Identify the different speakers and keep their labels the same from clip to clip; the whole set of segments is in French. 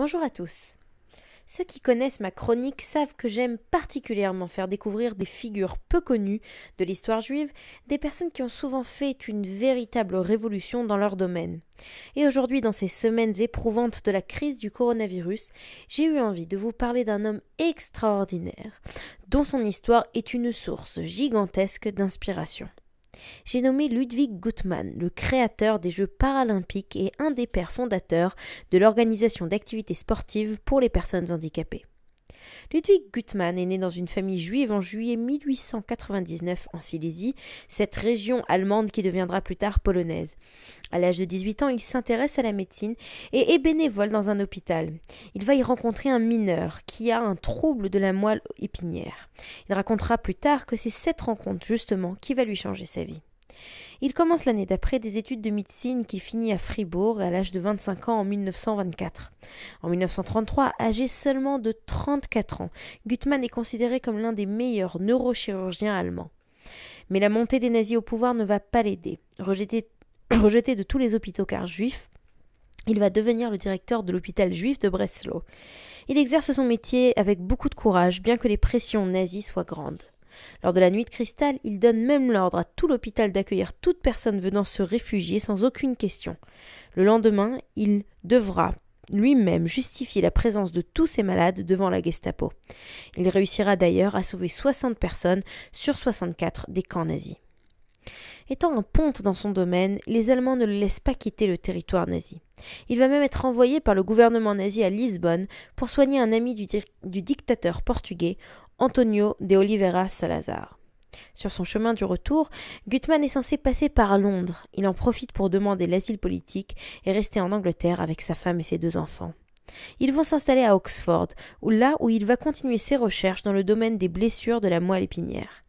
Speaker 1: Bonjour à tous. Ceux qui connaissent ma chronique savent que j'aime particulièrement faire découvrir des figures peu connues de l'histoire juive, des personnes qui ont souvent fait une véritable révolution dans leur domaine. Et aujourd'hui, dans ces semaines éprouvantes de la crise du coronavirus, j'ai eu envie de vous parler d'un homme extraordinaire, dont son histoire est une source gigantesque d'inspiration. J'ai nommé Ludwig Gutmann, le créateur des Jeux paralympiques et un des pères fondateurs de l'organisation d'activités sportives pour les personnes handicapées. Ludwig Gutmann est né dans une famille juive en juillet 1899 en Silésie, cette région allemande qui deviendra plus tard polonaise. À l'âge de 18 ans, il s'intéresse à la médecine et est bénévole dans un hôpital. Il va y rencontrer un mineur qui a un trouble de la moelle épinière. Il racontera plus tard que c'est cette rencontre justement qui va lui changer sa vie. Il commence l'année d'après des études de médecine qui finit à Fribourg à l'âge de 25 ans en 1924. En 1933, âgé seulement de 34 ans, Guttmann est considéré comme l'un des meilleurs neurochirurgiens allemands. Mais la montée des nazis au pouvoir ne va pas l'aider. Rejeté, rejeté de tous les hôpitaux car juif, il va devenir le directeur de l'hôpital juif de Breslau. Il exerce son métier avec beaucoup de courage, bien que les pressions nazies soient grandes. Lors de la nuit de cristal, il donne même l'ordre à tout l'hôpital d'accueillir toute personne venant se réfugier sans aucune question. Le lendemain, il devra lui-même justifier la présence de tous ces malades devant la Gestapo. Il réussira d'ailleurs à sauver 60 personnes sur 64 des camps nazis. Étant en ponte dans son domaine, les Allemands ne le laissent pas quitter le territoire nazi. Il va même être envoyé par le gouvernement nazi à Lisbonne pour soigner un ami du, dictateur portugais, Antonio de Oliveira Salazar. Sur son chemin du retour, Gutmann est censé passer par Londres. Il en profite pour demander l'asile politique et rester en Angleterre avec sa femme et ses deux enfants. Ils vont s'installer à Oxford, là où il va continuer ses recherches dans le domaine des blessures de la moelle épinière.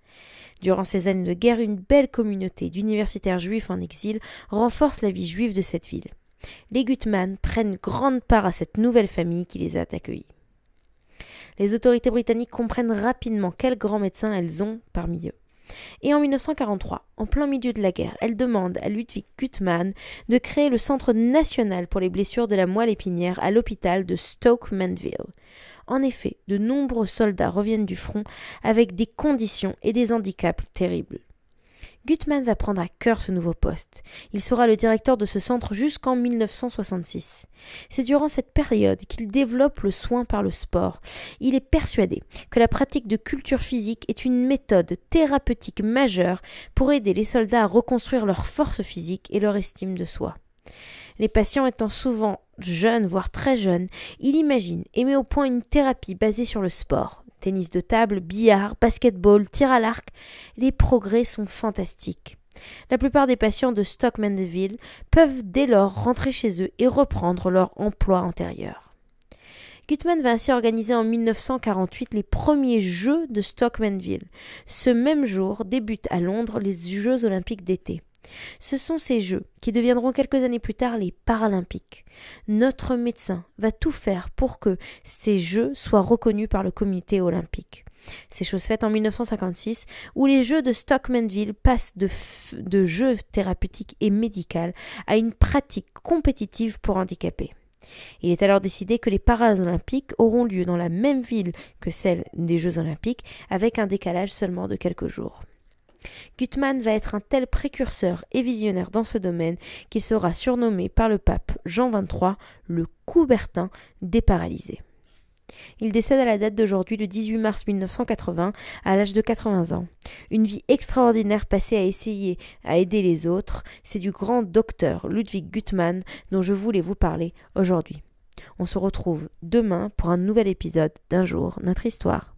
Speaker 1: Durant ces années de guerre, une belle communauté d'universitaires juifs en exil renforce la vie juive de cette ville. Les Gutmann prennent grande part à cette nouvelle famille qui les a accueillis. Les autorités britanniques comprennent rapidement quels grands médecins elles ont parmi eux. Et en 1943, en plein milieu de la guerre, elle demande à Ludwig Gutmann de créer le Centre national pour les blessures de la moelle épinière à l'hôpital de Stoke Mandeville. En effet, de nombreux soldats reviennent du front avec des conditions et des handicaps terribles. Gutmann va prendre à cœur ce nouveau poste. Il sera le directeur de ce centre jusqu'en 1966. C'est durant cette période qu'il développe le soin par le sport. Il est persuadé que la pratique de culture physique est une méthode thérapeutique majeure pour aider les soldats à reconstruire leur force physique et leur estime de soi. Les patients étant souvent jeunes, voire très jeunes, il imagine et met au point une thérapie basée sur le sport, tennis de table, billard, basketball, tir à l'arc, les progrès sont fantastiques. La plupart des patients de Stockmanville peuvent dès lors rentrer chez eux et reprendre leur emploi antérieur. Gutmann va ainsi organiser en 1948 les premiers Jeux de Stockmanville. Ce même jour débutent à Londres les Jeux olympiques d'été. Ce sont ces Jeux qui deviendront quelques années plus tard les Paralympiques. Notre médecin va tout faire pour que ces Jeux soient reconnus par le comité olympique. C'est chose faite en 1956, où les Jeux de Stockmanville passent de, jeux thérapeutiques et médicaux à une pratique compétitive pour handicapés. Il est alors décidé que les Paralympiques auront lieu dans la même ville que celle des Jeux Olympiques, avec un décalage seulement de quelques jours. Gutmann va être un tel précurseur et visionnaire dans ce domaine qu'il sera surnommé par le pape Jean XXIII le Coubertin des paralysés. Il décède à la date d'aujourd'hui, le 18 mars 1980, à l'âge de 80 ans. Une vie extraordinaire passée à essayer, à aider les autres, c'est du grand docteur Ludwig Gutmann dont je voulais vous parler aujourd'hui. On se retrouve demain pour un nouvel épisode d'un jour, notre histoire.